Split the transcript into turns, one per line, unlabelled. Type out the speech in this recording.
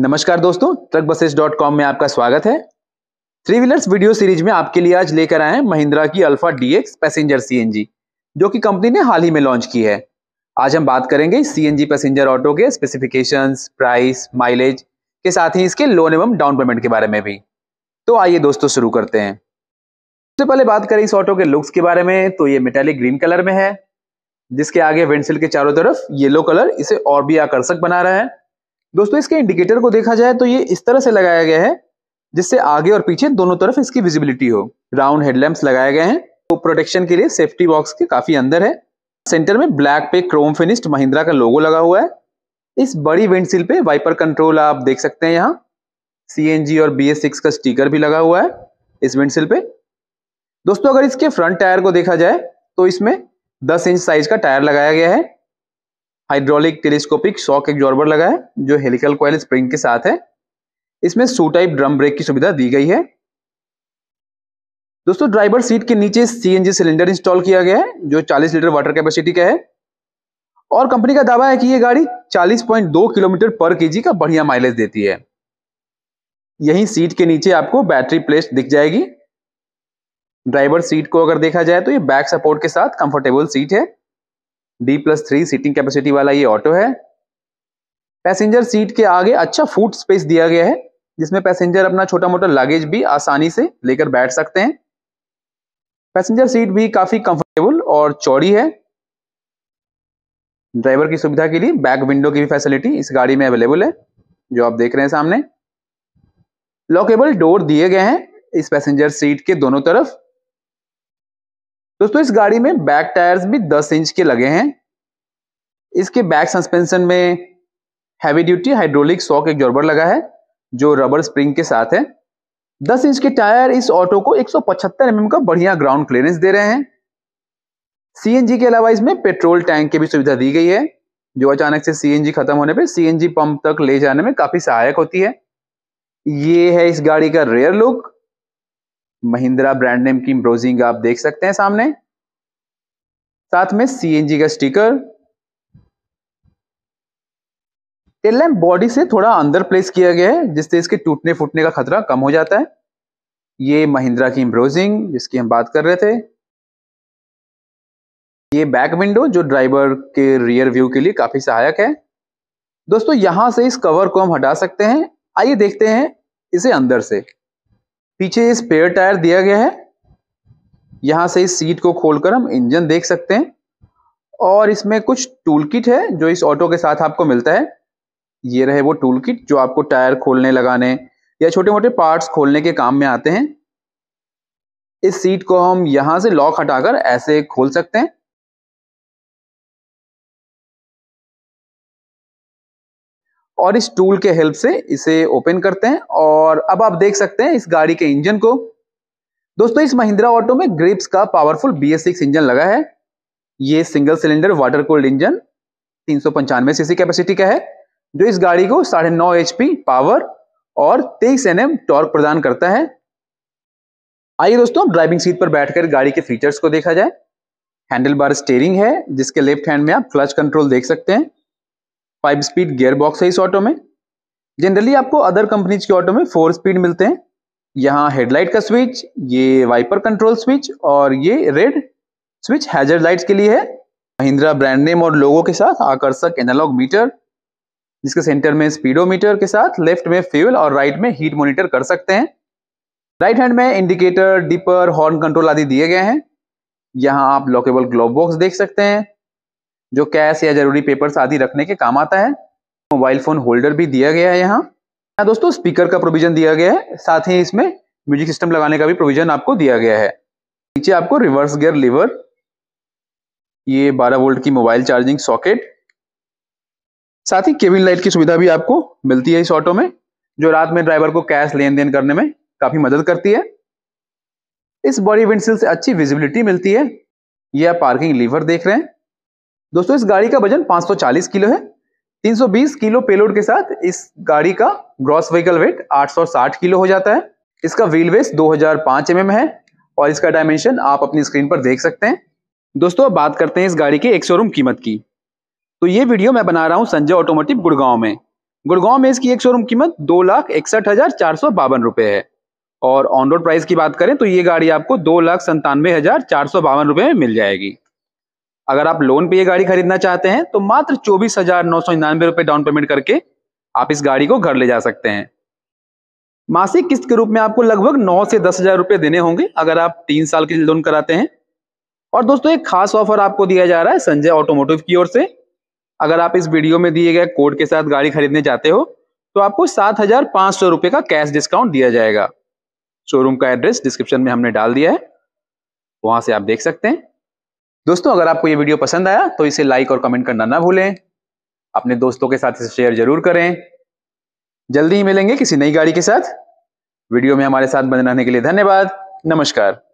नमस्कार दोस्तों truck buses dot com में आपका स्वागत है थ्री व्हीलर्स वीडियो सीरीज में आपके लिए आज लेकर आए हैं महिंद्रा की अल्फा डीएक्स पैसेंजर सीएनजी जो कि कंपनी ने हाल ही में लॉन्च की है आज हम बात करेंगे सीएनजी पैसेंजर ऑटो के स्पेसिफिकेशंस प्राइस माइलेज के साथ ही इसके लोन एवं डाउन पेमेंट के बारे में भी तो आइए दोस्तों शुरू करते हैं सबसे पहले बात करें इस ऑटो के लुक्स के बारे में तो ये मेटेलिक ग्रीन कलर में है जिसके आगे विंडसिल के चारों तरफ येलो कलर इसे और भी आकर्षक बना रहा है दोस्तों इसके इंडिकेटर को देखा जाए तो ये इस तरह से लगाया गया है जिससे आगे और पीछे दोनों तरफ इसकी विजिबिलिटी हो राउंड हेडलैम्प लगाए गए हैं वो तो प्रोटेक्शन के लिए सेफ्टी बॉक्स के काफी अंदर है सेंटर में ब्लैक पे क्रोम फिनिश्ड महिंद्रा का लोगो लगा हुआ है इस बड़ी विंडसिल पे वाइपर कंट्रोल आप देख सकते हैं यहाँ सी और बी का स्टीकर भी लगा हुआ है इस विंडसिल पे दोस्तों अगर इसके फ्रंट टायर को देखा जाए तो इसमें 10 इंच साइज का टायर लगाया गया है हाइड्रोलिक टेलीस्कोपिक शॉक एग्जॉर्बर लगा है जो हेलिकल कॉयल स्प्रिंग के साथ है इसमें सू टाइप ड्रम ब्रेक की सुविधा दी गई है दोस्तों ड्राइवर सीट के नीचे सीएनजी सिलेंडर इंस्टॉल किया गया है जो 40 लीटर वाटर कैपेसिटी का है और कंपनी का दावा है कि यह गाड़ी 40.2 किलोमीटर पर केजी का बढ़िया माइलेज देती है यही सीट के नीचे आपको बैटरी प्लेस दिख जाएगी ड्राइवर सीट को अगर देखा जाए तो ये बैक सपोर्ट के साथ कंफर्टेबल सीट है D plus three seating capacity वाला ये ऑटो है पैसेंजर सीट के आगे अच्छा फूट स्पेस दिया गया है जिसमें पैसेंजर अपना छोटा मोटा लगेज भी आसानी से लेकर बैठ सकते हैं पैसेंजर सीट भी काफी कंफर्टेबल और चौड़ी है ड्राइवर की सुविधा के लिए बैक विंडो की भी फैसिलिटी इस गाड़ी में अवेलेबल है जो आप देख रहे हैं सामने लॉकेबल डोर दिए गए हैं इस पैसेंजर सीट के दोनों तरफ दोस्तों इस गाड़ी में बैक टायर्स भी 10 इंच के लगे हैं इसके बैक सस्पेंशन में heavy duty hydraulic shock absorber लगा है जो रबर स्प्रिंग के साथ है 10 इंच के टायर इस ऑटो को 175 सौ mm का बढ़िया ग्राउंड क्लियरेंस दे रहे हैं सी के अलावा इसमें पेट्रोल टैंक की भी सुविधा दी गई है जो अचानक से सी खत्म होने पर सी पंप तक ले जाने में काफी सहायक होती है ये है इस गाड़ी का rear look Mahindra brand name की ब्राउजिंग आप देख सकते हैं सामने साथ में सीएनजी का स्टिकर टेल लैम्प बॉडी से थोड़ा अंदर प्लेस किया गया है जिससे इसके टूटने फूटने का खतरा कम हो जाता है ये महिंद्रा की इम्ब्रोजिंग जिसकी हम बात कर रहे थे ये बैक विंडो जो ड्राइवर के रियर व्यू के लिए काफी सहायक है दोस्तों यहां से इस कवर को हम हटा सकते हैं आइए देखते हैं इसे अंदर से पीछे ये स्पेयर टायर दिया गया है यहां से इस सीट को खोलकर हम इंजन देख सकते हैं और इसमें कुछ टूल किट है जो इस ऑटो के साथ आपको मिलता है ये रहे वो टूल किट जो आपको टायर खोलने लगाने या छोटे मोटे पार्ट्स खोलने के काम में आते हैं इस सीट को हम यहां से लॉक हटाकर ऐसे खोल सकते हैं और इस टूल के हेल्प से इसे ओपन करते हैं और अब आप देख सकते हैं इस गाड़ी के इंजन को दोस्तों इस महिंद्रा ऑटो में ग्रिप्स का पावरफुल बी इंजन लगा है ये single cylinder water cooled engine तीन सौ सीसी कैपेसिटी का है जो इस गाड़ी को साढ़े नौ एच पावर और तेईस एन टॉर्क प्रदान करता है आइए दोस्तों ड्राइविंग सीट पर बैठकर गाड़ी के फीचर्स को देखा जाए हैंडल बार स्टेयरिंग है जिसके लेफ्ट हैंड में आप क्लच कंट्रोल देख सकते हैं फाइव स्पीड गियर बॉक्स है इस ऑटो में जनरली आपको अदर कंपनीज के ऑटो में फोर स्पीड मिलते हैं यहाँ हेडलाइट का स्विच ये वाइपर कंट्रोल स्विच और ये रेड स्विच हैजर लाइट्स के लिए है महिंद्रा ब्रांड नेम और लोगों के साथ आकर्षक एनालॉग मीटर जिसके सेंटर में स्पीडोमीटर के साथ लेफ्ट में फ्यूल और राइट में हीट मॉनिटर कर सकते हैं राइट हैंड में इंडिकेटर डिपर हॉर्न कंट्रोल आदि दिए गए हैं यहाँ आप लॉकेबल ग्लोव बॉक्स देख सकते हैं जो कैश या जरूरी पेपर्स आदि रखने के काम आता है मोबाइल फोन होल्डर भी दिया गया है यहाँ यहाँ दोस्तों स्पीकर का प्रोविजन दिया गया है साथ ही इसमें म्यूजिक सिस्टम लगाने का भी प्रोविजन आपको दिया गया है नीचे आपको रिवर्स गियर लीवर ये 12 वोल्ट की मोबाइल चार्जिंग सॉकेट साथ ही केबिन लाइट की सुविधा भी आपको मिलती है इस ऑटो में जो रात में ड्राइवर को कैश लेन देन करने में काफी मदद करती है इस बॉडी विंडसिल से अच्छी विजिबिलिटी मिलती है ये आप पार्किंग लीवर देख रहे हैं दोस्तों इस गाड़ी का वजन 540 किलो है 320 किलो पेलोड के साथ इस गाड़ी का ग्रॉस व्हीकल वेट 860 किलो हो जाता है इसका व्हील बेस 2005 mm है और इसका डायमेंशन आप अपनी स्क्रीन पर देख सकते हैं दोस्तों अब बात करते हैं इस गाड़ी की एक शोरूम कीमत की तो ये वीडियो मैं बना रहा हूँ संजय ऑटोमोटिव गुड़गांव में गुड़गांव में इसकी एक शोरूम कीमत दो लाख इकसठ हजार चार सौ बावन रुपये है और ऑन रोड प्राइस की बात करें तो ये गाड़ी आपको दो लाख संतानवे हजार चार सौ बावन रुपये में मिल जाएगी अगर आप लोन पे ये गाड़ी खरीदना चाहते हैं तो मात्र चौबीस हजार नौ सौ निन्यानवे रुपए डाउन पेमेंट करके आप इस गाड़ी को घर ले जा सकते हैं मासिक किस्त के रूप में आपको लगभग नौ से दस हजार रुपये देने होंगे अगर आप तीन साल के लोन कराते हैं और दोस्तों एक खास ऑफर आपको दिया जा रहा है संजय ऑटोमोटिव की ओर से अगर आप इस वीडियो में दिए गए कोड के साथ गाड़ी खरीदने जाते हो तो आपको सात हजार पाँच सौ रुपये का कैश डिस्काउंट दिया जाएगा शोरूम का एड्रेस डिस्क्रिप्शन में हमने डाल दिया है वहां से आप देख सकते हैं दोस्तों अगर आपको ये वीडियो पसंद आया तो इसे लाइक और कमेंट करना ना भूलें अपने दोस्तों के साथ इसे शेयर जरूर करें जल्दी ही मिलेंगे किसी नई गाड़ी के साथ वीडियो में हमारे साथ बने रहने के लिए धन्यवाद नमस्कार